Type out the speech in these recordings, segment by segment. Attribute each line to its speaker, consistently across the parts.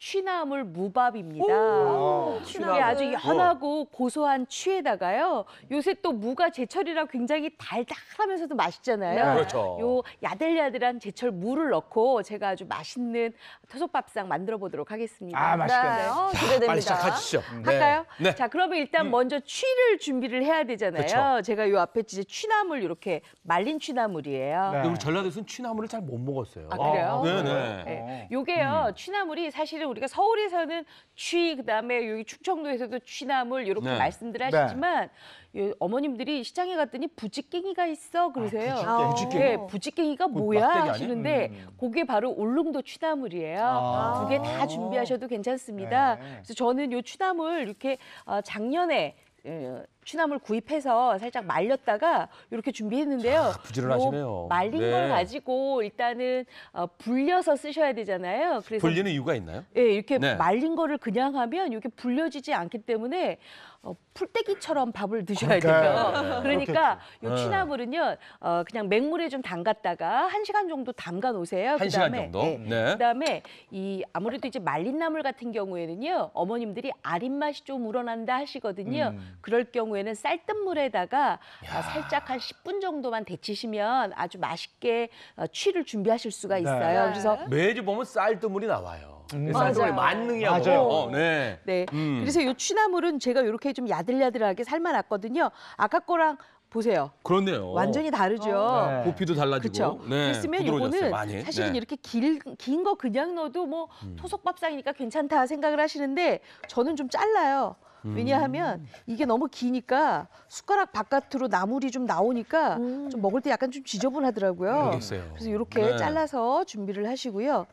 Speaker 1: 취나물 무밥입니다. 아, 취취 아주 네. 연하고 고소한 취에다가요. 요새 또 무가 제철이라 굉장히 달달하면서도 맛있잖아요. 네. 그렇죠. 요 야들야들한 제철 무를 넣고 제가 아주 맛있는 토속밥상 만들어 보도록 하겠습니다. 아, 맛있겠네요. 어, 빨리 시작하시죠. 네. 할까요? 네. 자, 그러면 일단 음. 먼저 취를 준비를 해야 되잖아요. 그쵸. 그렇죠. 제가 요 앞에 이제 취나물 이렇게 말린 취나물이에요. 네. 근데 우리 전라도에서는 취나물을 잘 못 먹었어요. 아, 그래요? 네네. 아, 네. 네. 요게요. 음. 취나물이 사실은 우리가 서울에서는 취 그다음에 여기 충청도에서도 취나물 이렇게 네. 말씀들 네. 하시지만 예, 어머님들이 시장에 갔더니 부지깽이가 있어 그러세요. 아, 부지깽이. 네, 부지깽이가 뭐야 하시는데 음, 음. 그게 바로 울릉도 취나물이에요. 아. 그게 개다 준비하셔도 괜찮습니다. 네. 그래서 저는 요 취나물 이렇게 어, 작년에 예, 취나물 구입해서 살짝 말렸다가 이렇게 준비했는데요. 아, 부지런하시네요. 뭐 말린 네. 걸 가지고 일단은 어, 불려서 쓰셔야 되잖아요. 그래서 불리는 이유가 있나요? 예, 네, 이렇게 네. 말린 거를 그냥 하면 이게 렇 불려지지 않기 때문에 어, 풀떼기처럼 밥을 드셔야 그러니까요. 돼요. 네, 그러니까 이 네. 취나물은요, 어, 그냥 맹물에 좀 담갔다가 한 시간 정도 담가 놓으세요. 한 시간 정도. 네. 네. 그다음에 이 아무래도 이제 말린 나물 같은 경우에는요, 어머님들이 아린 맛이 좀 우러난다 하시거든요. 음. 그럴 경우에 경우에는 쌀뜨물에다가 어, 야. 살짝 한 10분 정도만 데치시면 아주 맛있게 어, 취를 준비하실 수가 네. 있어요. 네. 그래서 매주 보면 쌀뜨물이 나와요. 음, 쌀뜨물 맞 만능이야. 맞 어, 네. 네. 음. 그래서 요 취나물은 제가 이렇게 좀 야들야들하게 삶아놨거든요. 아까 거랑 보세요. 그렇네요. 완전히 다르죠. 어, 네. 부피도 달라지고. 그렇죠. 네, 그랬으면 요이거는 사실은 네. 이렇게 긴 거 그냥 넣어도 뭐 음. 토속밥상이니까 괜찮다 생각을 하시는데 저는 좀 잘라요. 음. 왜냐하면 이게 너무 기니까 숟가락 바깥으로 나물이 좀 나오니까 음. 좀 먹을 때 약간 좀 지저분하더라고요. 알겠어요. 그래서 이렇게 네. 잘라서 준비를 하시고요.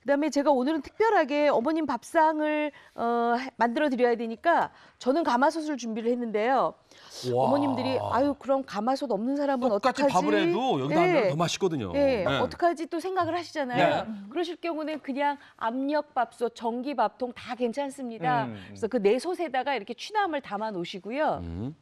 Speaker 1: 그다음에 제가 오늘은 특별하게 어머님 밥상을 어, 만들어 드려야 되니까 저는 가마솥을 준비를 했는데요. 와. 어머님들이 아유 그럼 가마솥 없는 사람은 어떡하지? 밥을 해도 여기다 하면 네. 더 맛있거든요. 네. 네. 어떡하지 또 생각을 하시잖아요. 네. 그러실 경우는 그냥 압력밥솥, 전기밥통 다 괜찮습니다. 음. 그래서 그네솥에다가 여기다가 이렇게 취나물 담아 놓으시고요. 음.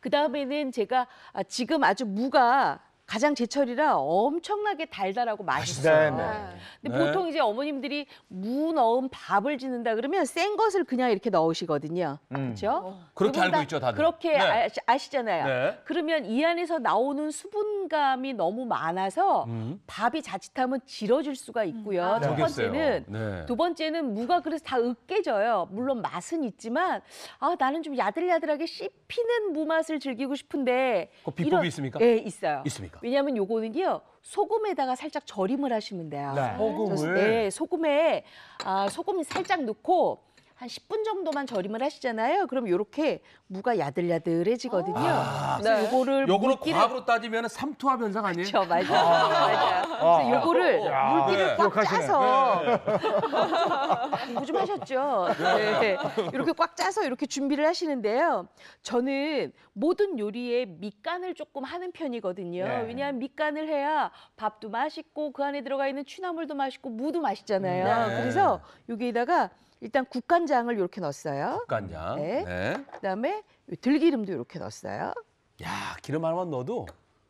Speaker 1: 그 다음에는 제가 아, 지금 아주 무가 가장 제철이라 엄청나게 달달하고 맛있어요. 네, 네. 근데 네. 보통 이제 어머님들이 무 넣은 밥을 짓는다 그러면 센 것을 그냥 이렇게 넣으시거든요. 음. 그렇죠? 그렇게 알고 있죠, 다들. 그렇게 네. 아시, 잖아요 네. 그러면 이 안에서 나오는 수분감이 너무 많아서 음. 밥이 자칫하면 질어질 수가 있고요. 음. 첫 아, 번째는 네. 두 번째는 무가 그래서 다 으깨져요. 물론 맛은 있지만 아 나는 좀 야들야들하게 씹히는 무 맛을 즐기고 싶은데 그 비법이 이런, 있습니까? 네, 있어요. 있습니까? 됩니까? 왜냐하면 요거는요 소금에다가 살짝 절임을 하시면 돼요. 네. 소금을? 네, 소금에 아, 소금 살짝 넣고 한 10분 정도만 절임을 하시잖아요. 그럼 이렇게 무가 야들야들해지거든요. 아, 그래서 네. 요거를 요거 물기를 과학으로 따지면 삼투압 현상 아니에요? 그렇죠, 맞아요. 아. 맞아요. 그래서 아. 요거를 야, 물기를 네. 꽉 기억하시네. 짜서 네. 공부 좀 하셨죠. 네. 이렇게 네. 꽉 짜서 이렇게 준비를 하시는데요. 저는 모든 요리에 밑간을 조금 하는 편이거든요. 네. 왜냐하면 밑간을 해야 밥도 맛있고 그 안에 들어가 있는 취나물도 맛있고 무도 맛있잖아요. 그래서 여기에다가 일단 국간장을 이렇게 넣었어요. 국간장. 네. 네. 그다음에 들기름도 이렇게 넣었어요. 야 기름 하나만 넣어도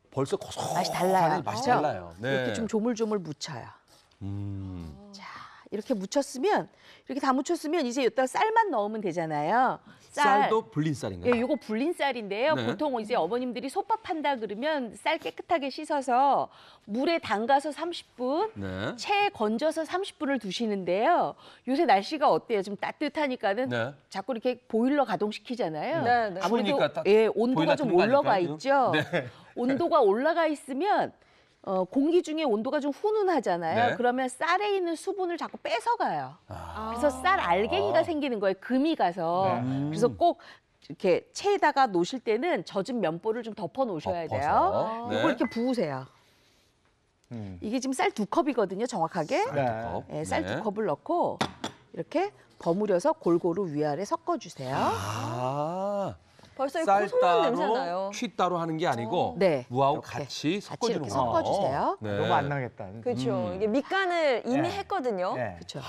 Speaker 1: 벌써 고소한 맛이 달라요. 맛이 그렇죠? 달라요. 네. 이렇게 좀 조물조물 묻혀요. 음. 자, 이렇게 묻혔으면 이렇게 다 묻혔으면 이제 여기다 쌀만 넣으면 되잖아요. 쌀. 도 불린 쌀인가요? 예, 요거 불린 쌀인데요. 네. 보통 이제 어머님들이 솥밥 한다 그러면 쌀 깨끗하게 씻어서 물에 담가서 30분, 네. 체 건져서 30분을 두시는데요. 요새 날씨가 어때요? 좀 따뜻하니까는 네. 자꾸 이렇게 보일러 가동시키잖아요. 네, 네. 아무래도 예, 온도가 좀 올라가 있죠. 네. 온도가 올라가 있으면 어, 공기 중에 온도가 좀 훈훈하잖아요. 네. 그러면 쌀에 있는 수분을 자꾸 뺏어가요. 아. 그래서 쌀 알갱이가 아. 생기는 거예요. 금이 가서. 네. 음. 그래서 꼭 이렇게 체에다가 놓으실 때는 젖은 면보를 좀 덮어 놓으셔야 돼요. 덮어서. 네. 이걸 이렇게 부으세요. 음. 이게 지금 쌀 두 컵이거든요, 정확하게. 네. 컵. 네, 쌀 네. 두 컵을 넣고 이렇게 버무려서 골고루 위아래 섞어주세요. 아. 벌써 이쌀고소 냄새 따로, 나요. 취 따로 하는 게 아니고 어. 네. 무하고 같이 같이 섞어주는 거 섞어주세요. 네. 너무 안 나겠다. 그렇죠. 이게 밑간을 이미 네. 했거든요. 네. 그렇죠.